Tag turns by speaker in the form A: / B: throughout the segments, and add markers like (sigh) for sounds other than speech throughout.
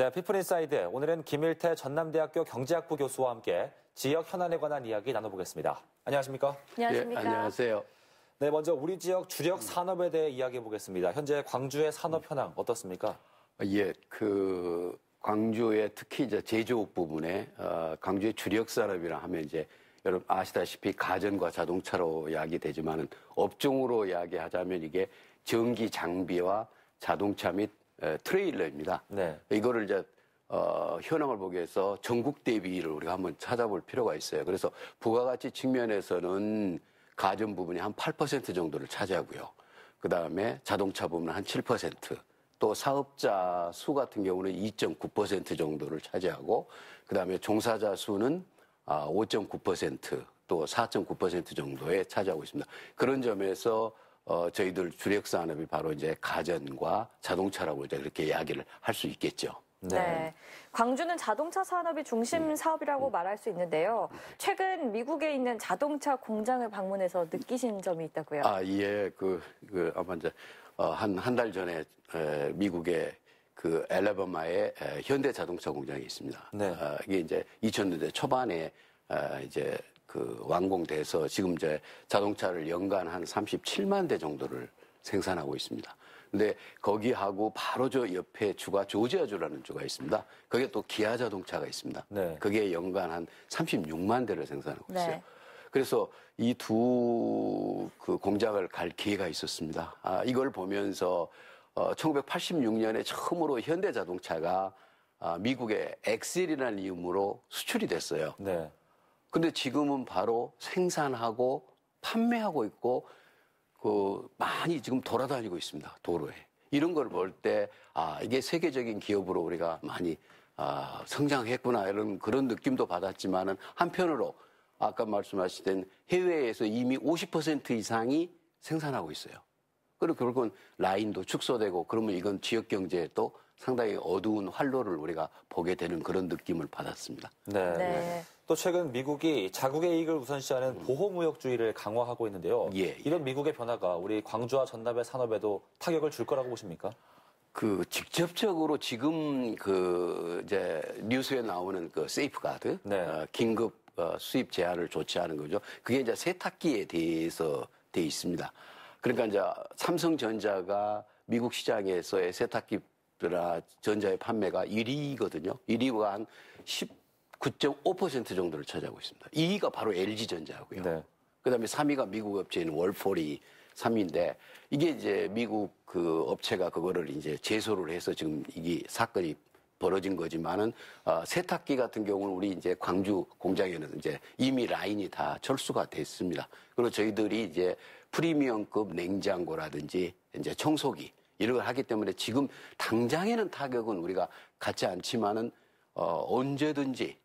A: 네, 피프린사이드 오늘은 김일태 전남대학교 경제학부 교수와 함께 지역 현안에 관한 이야기 나눠보겠습니다. 안녕하십니까? 안녕하십니까? 예, 안녕하세요. 네, 먼저 우리 지역 주력 산업에 대해 이야기해 보겠습니다. 현재 광주의 산업 현황 어떻습니까? 아, 예, 그 광주의 특히 이제 제조업 부분에 어, 광주의 주력 산업이라 하면 이제 여러분 아시다시피 가전과 자동차로 이야기 되지만은 업종으로 이야기하자면 이게 전기 장비와 자동차 및 트레일러입니다. 네. 이거를 이제 어, 현황을 보기 위해서 전국 대비를 우리가 한번 찾아볼 필요가 있어요. 그래서 부가가치 측면에서는 가전 부분이 한 8% 정도를 차지하고요. 그 다음에 자동차 부분은 한 7%, 또 사업자 수 같은 경우는 2.9% 정도를 차지하고, 그 다음에 종사자 수는 5.9%, 아, 또4.9% 정도에 차지하고 있습니다. 그런 점에서 어, 저희들 주력 산업이 바로 이제 가전과 자동차라고 이제 그렇게 이야기를 할 수 있겠죠. 네. 네. 광주는 자동차 산업이 중심 음. 사업이라고 음. 말할 수 있는데요. 최근 미국에 있는 자동차 공장을 방문해서 느끼신 점이 있다고요? 아, 예. 그, 그 아마 이제 어, 한, 한 달 전에 에, 미국의 그엘레바마의 현대 자동차 공장이 있습니다. 네. 어, 이게 이제 2000년대 초반에 어, 이제 그 완공돼서 지금 이제 자동차를 연간 한 37만 대 정도를 생산하고 있습니다. 근데 거기하고 바로 저 옆에 주가 조지아주라는 주가 있습니다. 거기에 또 기아 자동차가 있습니다. 네. 그게 연간 한 36만 대를 생산하고 네. 있어요. 네. 그래서 이 두 그 공장을 갈 기회가 있었습니다. 아, 이걸 보면서 어, 1986년에 처음으로 현대 자동차가 아, 미국의 엑셀이라는 이름으로 수출이 됐어요. 네. 근데 지금은 바로 생산하고 판매하고 있고 그 많이 지금 돌아다니고 있습니다. 도로에. 이런 걸 볼 때 아, 이게 세계적인 기업으로 우리가 많이 아, 성장했구나 이런 그런 느낌도 받았지만은 한편으로 아까 말씀하신 해외에서 이미 50% 이상이 생산하고 있어요. 그리고 결국은 라인도 축소되고 그러면 이건 지역 경제에 또 상당히 어두운 활로를 우리가 보게 되는 그런 느낌을 받았습니다. 네. 네. 네. 또 최근 미국이 자국의 이익을 우선시하는 보호무역주의를 강화하고 있는데요. 예, 예. 이런 미국의 변화가 우리 광주와 전남의 산업에도 타격을 줄 거라고 보십니까? 그 직접적으로 지금 그 이제 뉴스에 나오는 그 세이프가드 네. 어, 긴급 어, 수입 제한을 조치하는 거죠. 그게 이제 세탁기에 대해서 돼 있습니다. 그러니까 이제 삼성전자가 미국 시장에서의 세탁기나 전자의 판매가 1위거든요. 1위가 한 19.5% 정도를 차지하고 있습니다. 2위가 바로 LG전자고요. 네. 그다음에 3위가 미국 업체인 월포리 3위인데 이게 이제 미국 그 업체가 그거를 이제 제소를 해서 지금 이게 사건이 벌어진 거지만은 어, 세탁기 같은 경우는 우리 이제 광주 공장에는 이제 이미 라인이 다 철수가 됐습니다. 그리고 저희들이 이제 프리미엄급 냉장고라든지 이제 청소기 이런 걸 하기 때문에 지금 당장에는 타격은 우리가 갖지 않지만은 어, 언제든지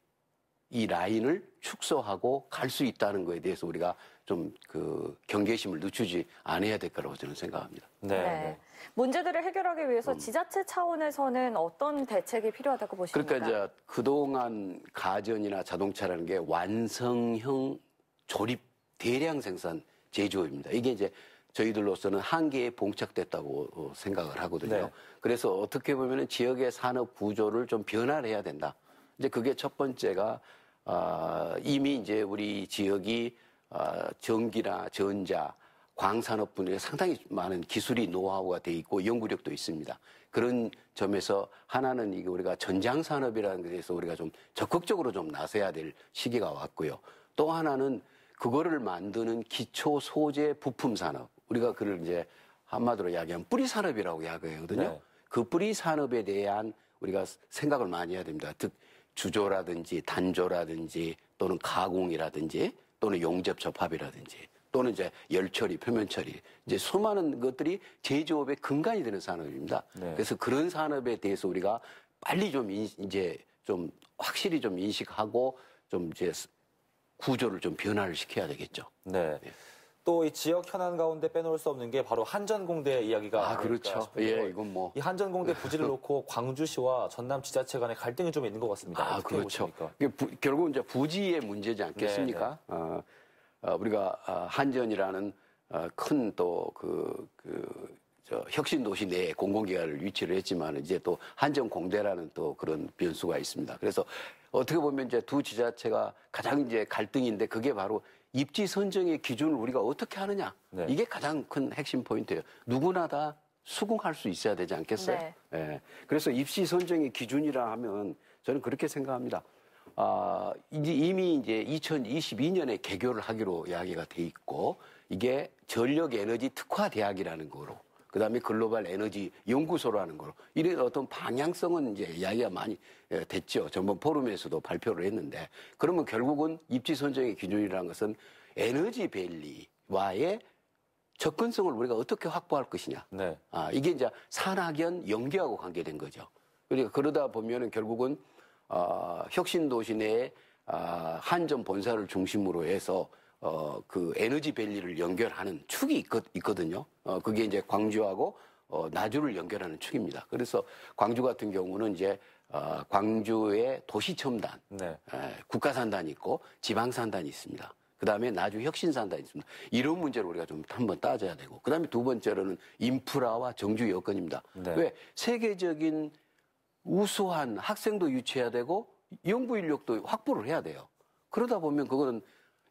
A: 이 라인을 축소하고 갈 수 있다는 거에 대해서 우리가 좀그 경계심을 늦추지 않아야 될 거라고 저는 생각합니다. 네, 네. 네. 문제들을 해결하기 위해서 음. 지자체 차원에서는 어떤 대책이 필요하다고 보십니까? 그러니까 이제 그동안 가전이나 자동차라는 게 완성형 조립 대량 생산 제조입니다. 이게 이제 저희들로서는 한계에 봉착됐다고 어, 생각을 하거든요. 네. 그래서 어떻게 보면 지역의 산업 구조를 좀 변화를 해야 된다. 이제 그게 첫 번째가 아, 이미 이제 우리 지역이 어, 전기나 전자, 광산업 분야에 상당히 많은 기술이 노하우가 돼 있고 연구력도 있습니다. 그런 점에서 하나는 이게 우리가 전장 산업이라는 데서 우리가 좀 적극적으로 좀 나서야 될 시기가 왔고요. 또 하나는 그거를 만드는 기초 소재 부품 산업. 우리가 그를 이제 한마디로 이야기하면 뿌리 산업이라고 이야기하거든요. 네. 그 뿌리 산업에 대한 우리가 생각을 많이 해야 됩니다. 즉 주조라든지 단조라든지 또는 가공이라든지 또는 용접 접합이라든지 또는 이제 열처리, 표면 처리 이제 수많은 것들이 제조업의 근간이 되는 산업입니다. 네. 그래서 그런 산업에 대해서 우리가 빨리 좀 인, 이제 좀 확실히 좀 인식하고 좀 이제 구조를 좀 변화를 시켜야 되겠죠. 네. 네. 또이 지역 현안 가운데 빼놓을 수 없는 게 바로 한전공대 이야기가 아 그렇죠. 싶은데요. 예, 이건 뭐 이 한전공대 부지를 놓고 (laughs) 광주시와 전남 지자체 간의 갈등이 좀 있는 것 같습니다. 아 그렇죠. 부, 결국은 이제 부지의 문제지 않겠습니까? 네, 네. 어, 어 우리가 아, 한전이라는 어, 큰또 그 그, 저 혁신 도시 내에 공공기관을 위치를 했지만 이제 또한전 공대라는 또 그런 변수가 있습니다. 그래서 어떻게 보면 이제 두 지자체가 가장 이제 갈등인데 그게 바로 입지 선정의 기준을 우리가 어떻게 하느냐. 네. 이게 가장 큰 핵심 포인트예요. 누구나 다 수긍할 수 있어야 되지 않겠어요? 네. 예. 그래서 입시 선정의 기준이라 하면 저는 그렇게 생각합니다. 아, 이제 이미 이제 2022년에 개교를 하기로 이야기가 돼 있고 이게 전력 에너지 특화 대학이라는 거로 그 다음에 글로벌 에너지 연구소라는 걸 이런 어떤 방향성은 이제 이야기가 많이 예, 됐죠. 전번 포럼에서도 발표를 했는데 그러면 결국은 입지 선정의 기준이라는 것은 에너지 밸리와의 접근성을 우리가 어떻게 확보할 것이냐. 네. 아, 이게 이제 산학연 연계하고 관계된 거죠. 그러니까 그러다 보면은 결국은 어, 아, 혁신도시 내에 아, 어, 한전 본사를 중심으로 해서 어, 그 에너지 밸리를 연결하는 축이 있거, 든요 어, 그게 이제 광주하고 어, 나주를 연결하는 축입니다. 그래서 광주 같은 경우는 이제 어, 광주의 도시 첨단, 네. 에, 예, 국가 산단이 있고 지방 산단이 있습니다. 그 다음에 나주 혁신 산단이 있습니다. 이런 문제를 우리가 좀 한번 따져야 되고, 그 다음에 두 번째로는 인프라와 정주 여건입니다. 네. 왜 세계적인 우수한 학생도 유치해야 되고 연구 인력도 확보를 해야 돼요. 그러다 보면 그거는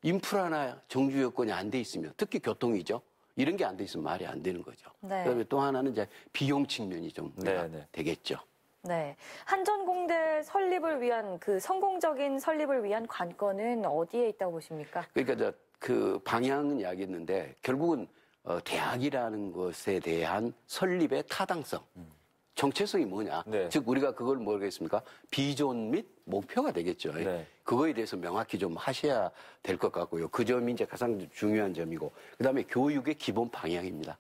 A: 인프라나 정주 여건이 안 돼 있으면 특히 교통이죠. 이런 게 안 돼 있으면 말이 안 되는 거죠. 네. 그다음에 또 하나는 이제 비용 측면이 좀 네, 네. 되겠죠. 네. 한전공대 설립을 위한 그 성공적인 설립을 위한 관건은 어디에 있다고 보십니까? 그러니까 그 방향은 이야기했는데 결국은 어, 대학이라는 것에 대한 설립의 타당성. 음. 정체성이 뭐냐. 네. 즉 우리가 그걸 모르겠습니까? 비전 및 목표가 되겠죠. 네. 그거에 대해서 명확히 좀 하셔야 될 것 같고요. 그 점이 이제 가장 중요한 점이고 그다음에 교육의 기본 방향입니다.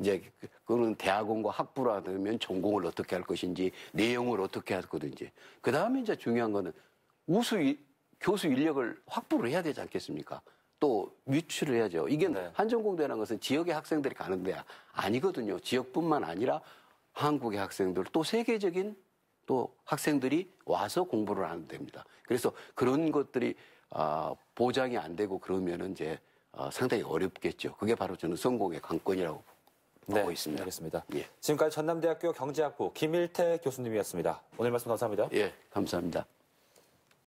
A: 이제 그거는 대학원과 학부라면 전공을 어떻게 할 것인지 내용을 어떻게 할 거든지 그다음에 이제 중요한 거는 우수 교수 인력을 확보를 해야 되지 않겠습니까? 또 유출을 해야죠. 이게 네. 한전공대라는 것은 지역의 학생들이 가는 데야 아니거든요. 지역뿐만 아니라 한국의 학생들 또 세계적인 또 학생들이 와서 공부를 하는 됩니다. 그래서 그런 것들이 아, 보장이 안 되고 그러면은 이제 아, 상당히 어렵겠죠. 그게 바로 저는 성공의 관건이라고 보고 네, 있습니다. 알겠습니다. 예. 지금까지 전남대학교 경제학부 김일태 교수님이었습니다. 오늘 말씀 감사합니다. 예, 감사합니다.